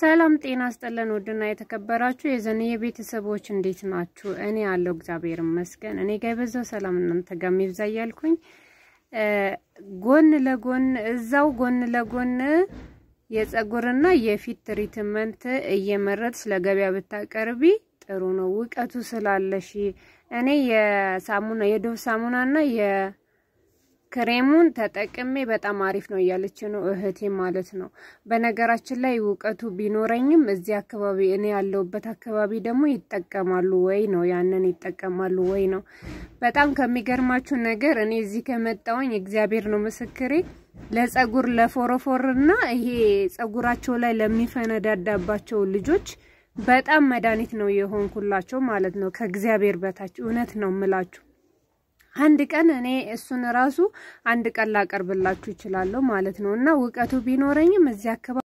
ሰላም ጤና አስጠለን። ውድና የተከበራችሁ የዘንዬ ቤተሰቦች እንዴት ናችሁ? እኔ ያለው እግዚአብሔር ይመስገን። እኔ ጋር የበዛው ሰላም እናንተ ጋር ይብዛ እያልኩኝ ጎን ለጎን እዛው ጎን ለጎን የጸጉርና የፊት ትሪትመንት እየመረጥ ስለገበያ ብታቀርቢ ጥሩ ነው፣ እውቀቱ ስላለሽ። እኔ የሳሙና የዶቭ ሳሙናና ክሬሙን ተጠቅሜ በጣም አሪፍ ነው እያለች ነው እህቴ ማለት ነው። በነገራችን ላይ እውቀቱ ቢኖረኝም እዚህ አካባቢ እኔ ያለሁበት አካባቢ ደግሞ ይጠቀማሉ ወይ ነው ያንን ይጠቀማሉ ወይ ነው። በጣም ከሚገርማችሁ ነገር እኔ እዚህ ከመጣውኝ እግዚአብሔር ነው ምስክሬ ለጸጉር ለፎረፎርና ይሄ ጸጉራቸው ላይ ለሚፈነዳዳባቸው ልጆች በጣም መድኃኒት ነው የሆንኩላቸው ማለት ነው። ከእግዚአብሔር በታች እውነት ነው ምላችሁ አንድ ቀን እኔ እሱን ራሱ አንድ ቀን ላቀርብላችሁ ይችላለሁ ማለት ነው እና እውቀቱ ቢኖረኝም እዚህ አካባቢ